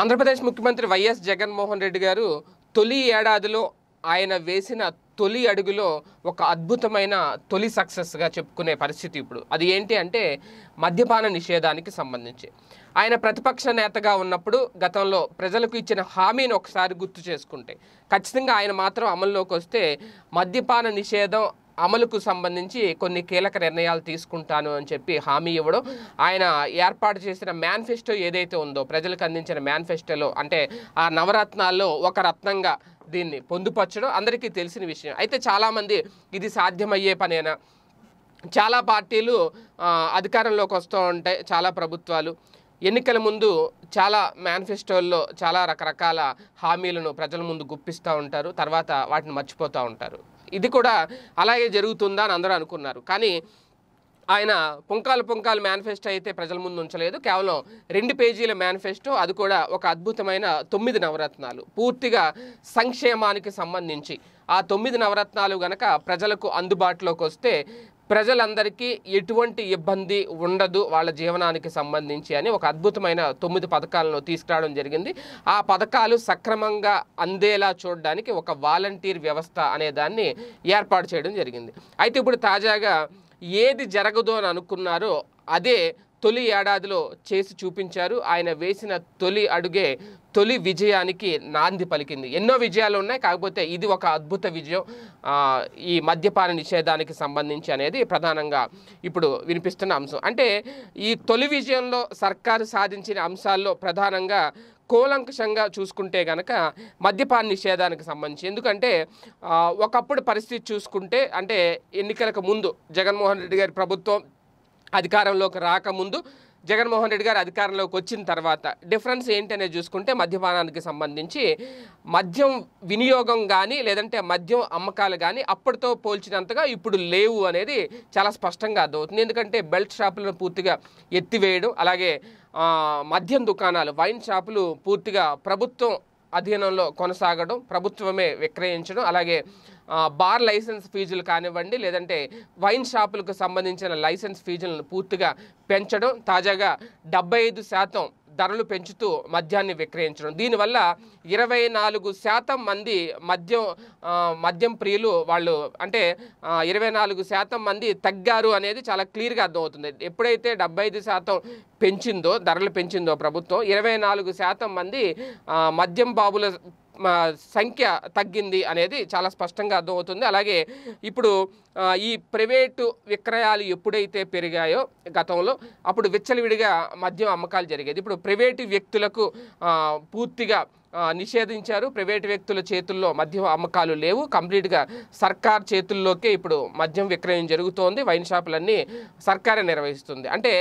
ఆంధ్రప్రదేశ్ ముఖ్యమంత్రి వైఎస్ జగన్మోహన్ రెడ్డి గారు తొలి ఏడాదిలో ఆయన వేసిన తొలి అడుగులో ఒక అద్భుతమైన తొలి సక్సెస్గా చెప్పుకునే పరిస్థితి ఇప్పుడు అది ఏంటి అంటే మద్యపాన నిషేధానికి సంబంధించి ఆయన ప్రతిపక్ష నేతగా ఉన్నప్పుడు గతంలో ప్రజలకు ఇచ్చిన హామీని ఒకసారి గుర్తు చేసుకుంటే ఖచ్చితంగా ఆయన మాత్రం అమల్లోకి వస్తే మద్యపాన నిషేధం అమలుకు సంబంధించి కొన్ని కీలక నిర్ణయాలు తీసుకుంటాను అని చెప్పి హామీ ఇవ్వడం ఆయన ఏర్పాటు చేసిన మేనిఫెస్టో ఏదైతే ఉందో ప్రజలకు అందించిన మేనిఫెస్టోలో అంటే ఆ నవరత్నాల్లో ఒక రత్నంగా దీన్ని పొందుపరచడం అందరికీ తెలిసిన విషయం అయితే చాలామంది ఇది సాధ్యమయ్యే పనేనా చాలా పార్టీలు అధికారంలోకి వస్తూ ఉంటాయి చాలా ప్రభుత్వాలు ఎన్నికల ముందు చాలా మేనిఫెస్టోల్లో చాలా రకరకాల హామీలను ప్రజల ముందు గుప్పిస్తూ ఉంటారు తర్వాత వాటిని మర్చిపోతూ ఉంటారు ఇది కూడా అలాగే జరుగుతుందా అని అందరూ అనుకున్నారు కానీ ఆయన పుంకాలు పుంకాలు మేనిఫెస్టో అయితే ప్రజల ముందు ఉంచలేదు కేవలం రెండు పేజీల మేనిఫెస్టో అది కూడా ఒక అద్భుతమైన తొమ్మిది నవరత్నాలు పూర్తిగా సంక్షేమానికి సంబంధించి ఆ తొమ్మిది నవరత్నాలు గనక ప్రజలకు అందుబాటులోకి వస్తే ప్రజలందరికీ ఎటువంటి ఇబ్బంది ఉండదు వాళ్ళ జీవనానికి సంబంధించి అని ఒక అద్భుతమైన తొమ్మిది పథకాలను తీసుకురావడం జరిగింది ఆ పథకాలు సక్రమంగా అందేలా చూడడానికి ఒక వాలంటీర్ వ్యవస్థ అనే దాన్ని ఏర్పాటు చేయడం జరిగింది అయితే ఇప్పుడు తాజాగా ఏది జరగదు అని అనుకున్నారో అదే తొలి ఏడాదిలో చేసి చూపించారు ఆయన వేసిన తొలి అడుగే తొలి విజయానికి నాంది పలికింది ఎన్నో విజయాలు ఉన్నాయి కాకపోతే ఇది ఒక అద్భుత విజయం ఈ మద్యపాన నిషేధానికి సంబంధించి అనేది ప్రధానంగా ఇప్పుడు వినిపిస్తున్న అంశం అంటే ఈ తొలి విజయంలో సర్కారు సాధించిన అంశాల్లో ప్రధానంగా కూలంకషంగా చూసుకుంటే గనక మద్యపాన నిషేధానికి సంబంధించి ఎందుకంటే ఒకప్పుడు పరిస్థితి చూసుకుంటే అంటే ఎన్నికలకు ముందు జగన్మోహన్ రెడ్డి గారి ప్రభుత్వం అధికారంలోకి రాకముందు జగన్మోహన్ రెడ్డి గారు అధికారంలోకి వచ్చిన తర్వాత డిఫరెన్స్ అనేది చూసుకుంటే మద్యపానానికి సంబంధించి మద్యం వినియోగం కానీ లేదంటే మద్యం అమ్మకాలు కానీ అప్పటితో పోల్చినంతగా ఇప్పుడు లేవు అనేది చాలా స్పష్టంగా అర్థమవుతుంది ఎందుకంటే బెల్ట్ షాపులను పూర్తిగా ఎత్తివేయడం అలాగే మద్యం దుకాణాలు వైన్ షాపులు పూర్తిగా ప్రభుత్వం అధీనంలో కొనసాగడం ప్రభుత్వమే విక్రయించడం అలాగే బార్ లైసెన్స్ ఫీజులు కానివ్వండి లేదంటే వైన్ షాపులకు సంబంధించిన లైసెన్స్ ఫీజులను పూర్తిగా పెంచడం తాజాగా డెబ్బై శాతం ధరలు పెంచుతూ మద్యాన్ని విక్రయించడం దీనివల్ల ఇరవై నాలుగు శాతం మంది మద్యం మద్యం ప్రియులు వాళ్ళు అంటే ఇరవై నాలుగు శాతం మంది తగ్గారు అనేది చాలా క్లియర్గా అర్థమవుతుంది ఎప్పుడైతే డెబ్బై ఐదు శాతం పెంచిందో ధరలు పెంచిందో ప్రభుత్వం ఇరవై నాలుగు శాతం మంది మద్యం బాబుల సంఖ్య తగ్గింది అనేది చాలా స్పష్టంగా అర్థమవుతుంది అలాగే ఇప్పుడు ఈ ప్రైవేటు విక్రయాలు ఎప్పుడైతే పెరిగాయో గతంలో అప్పుడు విచ్చలవిడిగా మద్యం అమ్మకాలు జరిగేది ఇప్పుడు ప్రైవేటు వ్యక్తులకు పూర్తిగా నిషేధించారు ప్రైవేటు వ్యక్తుల చేతుల్లో మద్యం అమ్మకాలు లేవు కంప్లీట్గా సర్కార్ చేతుల్లోకే ఇప్పుడు మద్యం విక్రయం జరుగుతోంది వైన్ షాపులన్నీ సర్కారే నిర్వహిస్తుంది అంటే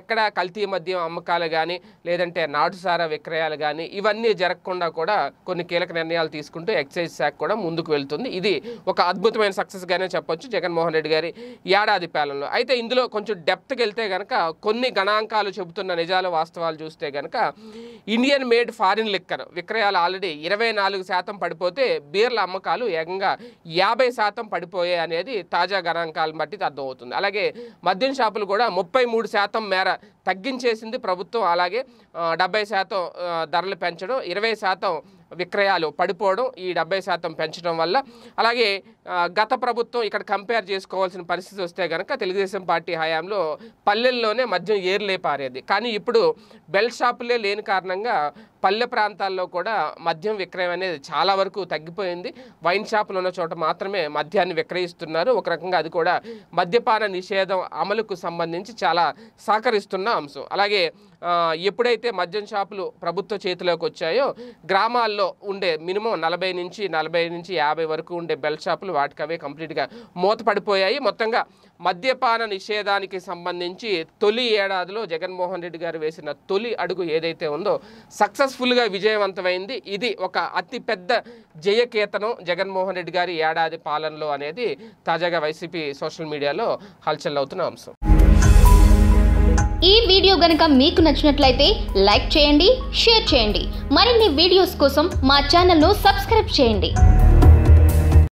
ఎక్కడ కల్తీ మద్యం అమ్మకాలు కానీ లేదంటే నాటుసారా విక్రయాలు కానీ ఇవన్నీ జరగకుండా కూడా కొన్ని కీలక నిర్ణయాలు తీసుకుంటూ ఎక్సైజ్ శాఖ కూడా ముందుకు వెళ్తుంది ఇది ఒక అద్భుతమైన సక్సెస్గానే చెప్పొచ్చు జగన్మోహన్ రెడ్డి గారి ఏడాది పాలనలో అయితే ఇందులో కొంచెం డెప్త్కి వెళ్తే కనుక కొన్ని గణాంకాలు చెబుతున్న నిజాలు వాస్తవాలు చూస్తే కనుక ఇండియన్ మేడ్ ఫారిన్ లిక్కర్ విక్రయ విక్రయాలు ఆల్రెడీ ఇరవై నాలుగు శాతం పడిపోతే బీర్ల అమ్మకాలు ఏకంగా యాభై శాతం పడిపోయాయి అనేది తాజా గణాంకాలను బట్టి అర్థమవుతుంది అలాగే మద్యం షాపులు కూడా ముప్పై మూడు శాతం మేర తగ్గించేసింది ప్రభుత్వం అలాగే డెబ్బై శాతం ధరలు పెంచడం ఇరవై శాతం విక్రయాలు పడిపోవడం ఈ డెబ్బై శాతం పెంచడం వల్ల అలాగే గత ప్రభుత్వం ఇక్కడ కంపేర్ చేసుకోవాల్సిన పరిస్థితి వస్తే కనుక తెలుగుదేశం పార్టీ హయాంలో పల్లెల్లోనే మద్యం ఏర్లే పారేది కానీ ఇప్పుడు బెల్ట్ షాపులే లేని కారణంగా పల్లె ప్రాంతాల్లో కూడా మద్యం విక్రయం అనేది చాలా వరకు తగ్గిపోయింది వైన్ షాపులు ఉన్న చోట మాత్రమే మద్యాన్ని విక్రయిస్తున్నారు ఒక రకంగా అది కూడా మద్యపాన నిషేధం అమలుకు సంబంధించి చాలా సహకరిస్తున్న అంశం అలాగే ఎప్పుడైతే మద్యం షాపులు ప్రభుత్వ చేతిలోకి వచ్చాయో గ్రామాల్లో ఉండే మినిమం నలభై నుంచి నలభై నుంచి యాభై వరకు ఉండే బెల్ట్ షాపులు అవే కంప్లీట్గా మూత పడిపోయాయి మొత్తంగా మద్యపాన నిషేధానికి సంబంధించి తొలి ఏడాదిలో జగన్మోహన్ రెడ్డి గారు వేసిన తొలి అడుగు ఏదైతే ఉందో సక్సెస్ఫుల్గా విజయవంతమైంది ఇది ఒక అతిపెద్ద జయకేతనం జగన్మోహన్ రెడ్డి గారి ఏడాది పాలనలో అనేది తాజాగా వైసీపీ సోషల్ మీడియాలో హల్చల్ అవుతున్న అంశం ఈ వీడియో గనక మీకు నచ్చినట్లయితే లైక్ చేయండి షేర్ చేయండి మరిన్ని వీడియోస్ కోసం మా ఛానల్ను సబ్స్క్రైబ్ చేయండి